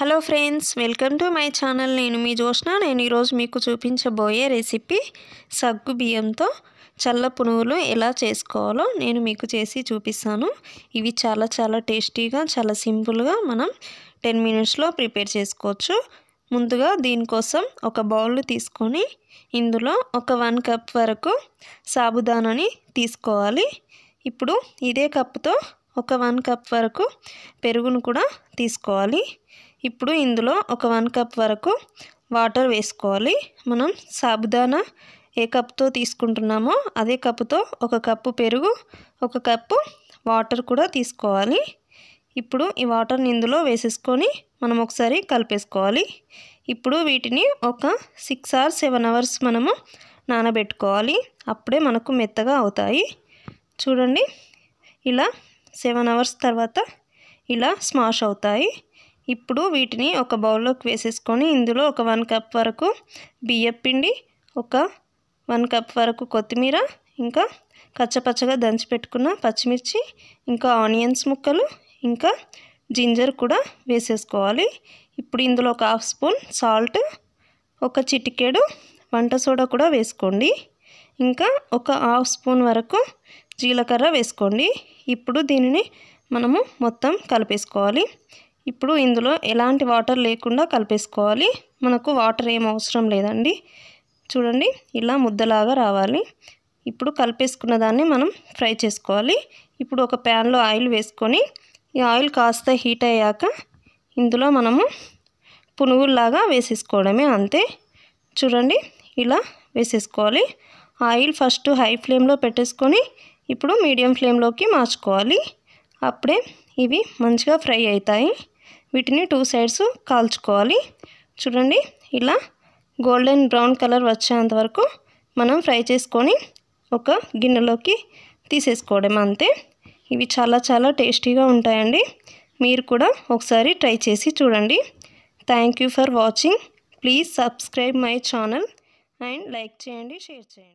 hello friends welcome to my channel నేను మీ జోష్న నేను ఈరోజు మీకు చూపించబోయే రెసిపీ సగ్గు బియ్యంతో చల్ల పునుగులు ఎలా చేసుకోవాలో నేను మీకు చేసి చూపిస్తాను ఇవి చాలా చాలా టేస్టీగా చాలా సింపుల్గా మనం టెన్ మినిట్స్లో ప్రిపేర్ చేసుకోవచ్చు ముందుగా దీనికోసం ఒక బౌల్ తీసుకొని ఇందులో ఒక వన్ కప్ వరకు సాబుదానాని తీసుకోవాలి ఇప్పుడు ఇదే కప్తో ఒక వన్ కప్ వరకు పెరుగును కూడా తీసుకోవాలి ఇప్పుడు ఇందులో ఒక వన్ కప్ వరకు వాటర్ వేసుకోవాలి మనం సాబుదానా ఏ కప్తో తీసుకుంటున్నామో అదే కప్పుతో ఒక కప్పు పెరుగు ఒక కప్పు వాటర్ కూడా తీసుకోవాలి ఇప్పుడు ఈ వాటర్ని ఇందులో వేసేసుకొని మనం ఒకసారి కలిపేసుకోవాలి ఇప్పుడు వీటిని ఒక సిక్స్ ఆర్ సెవెన్ అవర్స్ మనము నానబెట్టుకోవాలి అప్పుడే మనకు మెత్తగా అవుతాయి చూడండి ఇలా సెవెన్ అవర్స్ తర్వాత ఇలా స్మాష్ అవుతాయి ఇప్పుడు వీటిని ఒక బౌల్లోకి వేసేసుకొని ఇందులో ఒక వన్ కప్ వరకు బియ్యపిండి ఒక వన్ కప్ వరకు కొత్తిమీర ఇంకా కచ్చపచ్చగా దంచిపెట్టుకున్న పచ్చిమిర్చి ఇంకా ఆనియన్స్ ముక్కలు ఇంకా జింజర్ కూడా వేసేసుకోవాలి ఇప్పుడు ఇందులో ఒక హాఫ్ స్పూన్ సాల్ట్ ఒక చిటికేడు వంట సోడా కూడా వేసుకోండి ఇంకా ఒక హాఫ్ స్పూన్ వరకు జీలకర్ర వేసుకోండి ఇప్పుడు దీనిని మనము మొత్తం కలిపేసుకోవాలి ఇప్పుడు ఇందులో ఎలాంటి వాటర్ లేకుండా కలిపేసుకోవాలి మనకు వాటర్ ఏం అవసరం లేదండి చూడండి ఇలా ముద్దలాగా రావాలి ఇప్పుడు కలిపేసుకున్న దాన్ని మనం ఫ్రై చేసుకోవాలి ఇప్పుడు ఒక ప్యాన్లో ఆయిల్ వేసుకొని ఈ ఆయిల్ కాస్త హీట్ అయ్యాక ఇందులో మనము పునుగుల్లాగా వేసేసుకోవడమే అంతే చూడండి ఇలా వేసేసుకోవాలి ఆయిల్ ఫస్ట్ హై ఫ్లేమ్లో పెట్టేసుకొని ఇప్పుడు మీడియం ఫ్లేమ్లోకి మార్చుకోవాలి అప్పుడే ఇవి మంచిగా ఫ్రై అవుతాయి వీటిని టూ సైడ్స్ కాల్చుకోవాలి చూడండి ఇలా గోల్డెన్ బ్రౌన్ కలర్ వచ్చేంత వరకు మనం ఫ్రై చేసుకొని ఒక గిన్నెలోకి తీసేసుకోవడం అంతే ఇవి చాలా చాలా టేస్టీగా ఉంటాయండి మీరు కూడా ఒకసారి ట్రై చేసి చూడండి thank for watching please subscribe my channel and like చేయండి షేర్ చేయండి